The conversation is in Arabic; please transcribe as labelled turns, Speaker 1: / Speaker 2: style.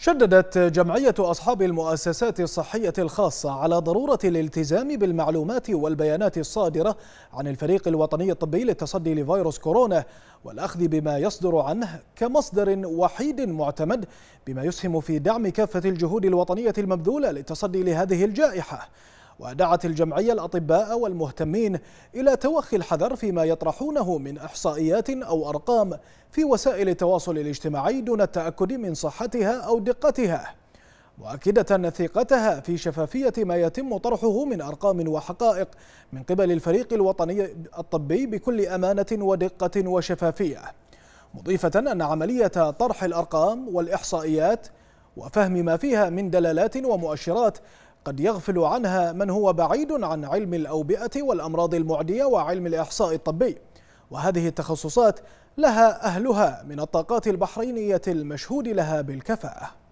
Speaker 1: شددت جمعية أصحاب المؤسسات الصحية الخاصة على ضرورة الالتزام بالمعلومات والبيانات الصادرة عن الفريق الوطني الطبي للتصدي لفيروس كورونا والأخذ بما يصدر عنه كمصدر وحيد معتمد بما يسهم في دعم كافة الجهود الوطنية المبذولة للتصدي لهذه الجائحة ودعت الجمعية الأطباء والمهتمين إلى توخي الحذر فيما يطرحونه من إحصائيات أو أرقام في وسائل التواصل الاجتماعي دون التأكد من صحتها أو دقتها مؤكدة ثقتها في شفافية ما يتم طرحه من أرقام وحقائق من قبل الفريق الوطني الطبي بكل أمانة ودقة وشفافية مضيفة أن عملية طرح الأرقام والإحصائيات وفهم ما فيها من دلالات ومؤشرات قد يغفل عنها من هو بعيد عن علم الأوبئة والأمراض المعدية وعلم الإحصاء الطبي وهذه التخصصات لها أهلها من الطاقات البحرينية المشهود لها بالكفاءة